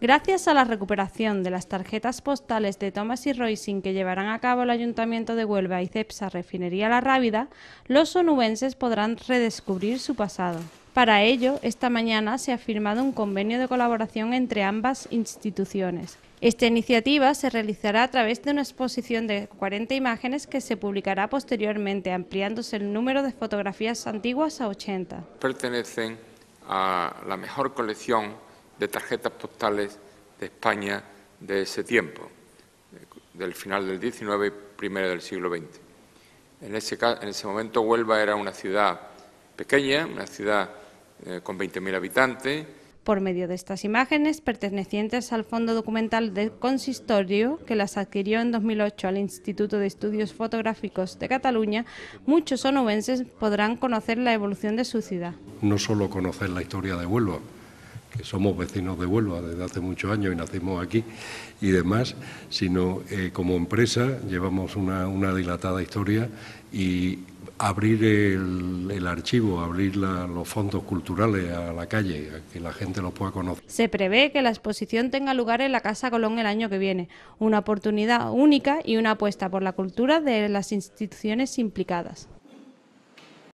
Gracias a la recuperación de las tarjetas postales de Thomas y Roising que llevarán a cabo el Ayuntamiento de Huelva y Cepsa Refinería La Rábida, los onubenses podrán redescubrir su pasado. Para ello, esta mañana se ha firmado un convenio de colaboración entre ambas instituciones. Esta iniciativa se realizará a través de una exposición de 40 imágenes que se publicará posteriormente, ampliándose el número de fotografías antiguas a 80. Pertenecen a la mejor colección de tarjetas postales de España de ese tiempo, del final del XIX y primero del siglo XX. En ese, momento Huelva era una ciudad pequeña, una ciudad eh, con 20.000 habitantes, por medio de estas imágenes pertenecientes al fondo documental del consistorio que las adquirió en 2008 al Instituto de Estudios Fotográficos de Cataluña, muchos onubenses podrán conocer la evolución de su ciudad. No solo conocer la historia de Huelva, somos vecinos de Huelva desde hace muchos años y nacimos aquí y demás, sino eh, como empresa llevamos una, dilatada historia y abrir el, archivo, abrir los fondos culturales a la calle, a que la gente los pueda conocer. Se prevé que la exposición tenga lugar en la Casa Colón el año que viene, una oportunidad única y una apuesta por la cultura de las instituciones implicadas.